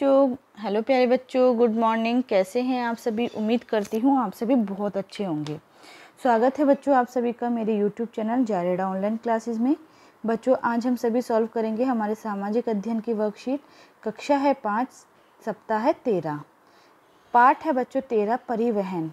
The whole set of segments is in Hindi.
बच्चों हेलो प्यारे बच्चों गुड मॉर्निंग कैसे हैं आप सभी उम्मीद करती हूँ आप सभी बहुत अच्छे होंगे स्वागत है बच्चों आप सभी का मेरे यूट्यूब चैनल जारेडा ऑनलाइन क्लासेस में बच्चों आज हम सभी सॉल्व करेंगे हमारे सामाजिक अध्ययन की वर्कशीट कक्षा है पाँच सप्ताह है तेरह पाठ है बच्चों तेरह परिवहन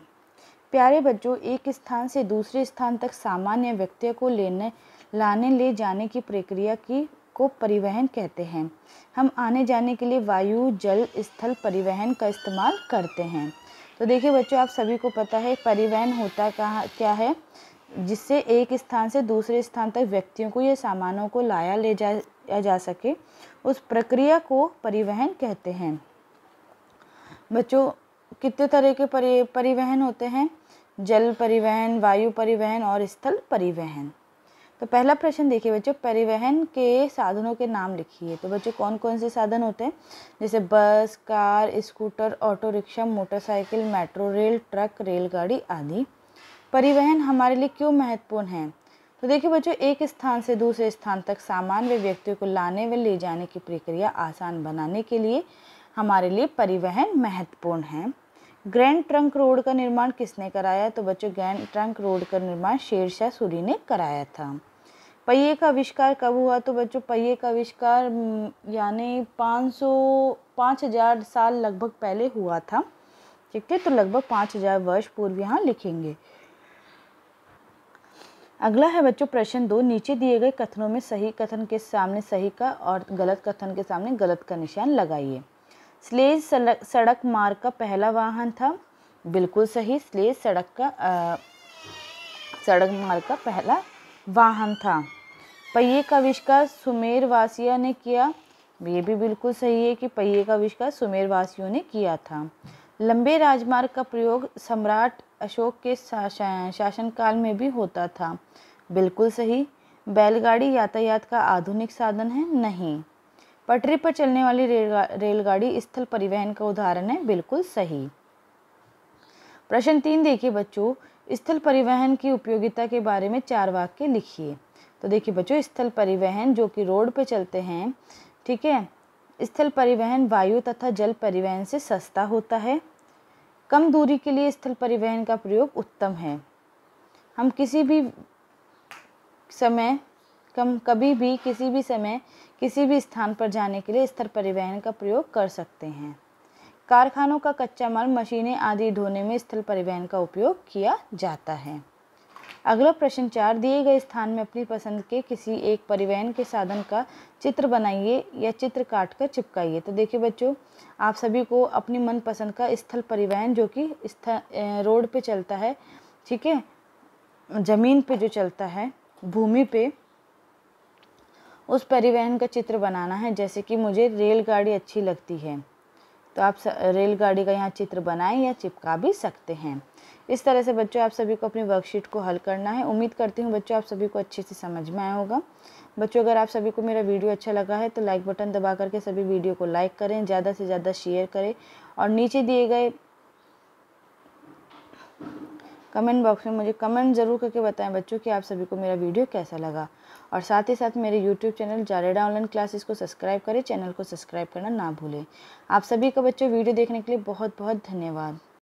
प्यारे बच्चों एक स्थान से दूसरे स्थान तक सामान्य व्यक्ति को लेने लाने ले जाने की प्रक्रिया की को परिवहन कहते हैं हम आने जाने के लिए वायु जल स्थल परिवहन का इस्तेमाल करते हैं तो देखिए बच्चों आप सभी को पता है परिवहन होता कहाँ क्या है जिससे एक स्थान से दूसरे स्थान तक व्यक्तियों को या सामानों को लाया ले जाया जा सके उस प्रक्रिया को परिवहन कहते हैं बच्चों कितने तरह के परि परिवहन होते हैं जल परिवहन वायु परिवहन और स्थल परिवहन तो पहला प्रश्न देखिए बच्चों परिवहन के साधनों के नाम लिखिए तो बच्चों कौन कौन से साधन होते हैं जैसे bus car scooter auto rickshaw motorcycle metro rail truck रेलगाड़ी आदि परिवहन हमारे लिए क्यों महत्वपूर्ण है तो देखिए बच्चों एक स्थान से दूसरे स्थान तक सामान व व्यक्तियों को लाने व ले जाने की प्रक्रिया आसान बनाने के लिए हमारे लिए परिवहन महत्वपूर्ण है ग्रैंड ट्रंक रोड का निर्माण किसने कराया तो बच्चों ग्रैंड ट्रंक रोड का निर्माण शेरशाह सूरी ने कराया था पहिए का आविष्कार कब हुआ तो बच्चों पहिए का आविष्कार यानी पाँच सौ पाँच हज़ार साल लगभग पहले हुआ था ठीक है तो लगभग पाँच हज़ार वर्ष पूर्व यहाँ लिखेंगे अगला है बच्चों प्रश्न दो नीचे दिए गए कथनों में सही कथन के सामने सही का और गलत कथन के सामने गलत का निशान लगाइए स्लेज सड़क मार्ग का पहला वाहन था बिल्कुल सही स्लेज सड़क का आ, सड़क मार्ग का पहला वाहन था पहिए का आविष्कार सुमेर वासिया ने किया ये भी बिल्कुल सही है कि पहिए का आविष्कार सुमेर वासियों ने किया था लंबे राजमार्ग का प्रयोग सम्राट अशोक के शासनकाल में भी होता था बिल्कुल सही बैलगाड़ी यातायात का आधुनिक साधन है नहीं पटरी पर चलने वाली रेलगाड़ी स्थल परिवहन का उदाहरण है बिल्कुल सही प्रश्न तीन देखिए बच्चों स्थल परिवहन की उपयोगिता के बारे में चार वाक्य लिखिए तो देखिए बच्चों स्थल परिवहन जो कि रोड पर चलते हैं ठीक है स्थल परिवहन वायु तथा जल परिवहन से सस्ता होता है कम दूरी के लिए स्थल परिवहन का प्रयोग उत्तम है हम किसी भी समय कम कभी भी किसी भी समय किसी भी स्थान पर जाने के लिए स्थल परिवहन का प्रयोग कर सकते हैं कारखानों का कच्चा माल मशीनें आदि ढोने में स्थल परिवहन का उपयोग किया जाता है अगला प्रश्न चार दिए गए स्थान में अपनी पसंद के किसी एक परिवहन के साधन का चित्र बनाइए या चित्र काट कर चिपकाइए तो देखिए बच्चों आप सभी को अपनी मनपसंद का स्थल परिवहन जो कि स्थल रोड पे चलता है ठीक है ज़मीन पे जो चलता है भूमि पे उस परिवहन का चित्र बनाना है जैसे कि मुझे रेलगाड़ी अच्छी लगती है तो आप रेलगाड़ी का यहाँ चित्र बनाएं या चिपका भी सकते हैं इस तरह से बच्चों आप सभी को अपनी वर्कशीट को हल करना है उम्मीद करती हूँ बच्चों आप सभी को अच्छे से समझ में आया होगा बच्चों अगर आप सभी को मेरा वीडियो अच्छा लगा है तो लाइक बटन दबा करके सभी वीडियो को लाइक करें ज़्यादा से ज़्यादा शेयर करें और नीचे दिए गए कमेंट बॉक्स में मुझे कमेंट ज़रूर करके बताएं बच्चों कि आप सभी को मेरा वीडियो कैसा लगा और साथ ही साथ मेरे यूट्यूब चैनल जारेडा ऑनलाइन क्लासेस को सब्सक्राइब करें चैनल को सब्सक्राइब करना ना भूलें आप सभी का बच्चों वीडियो देखने के लिए बहुत बहुत धन्यवाद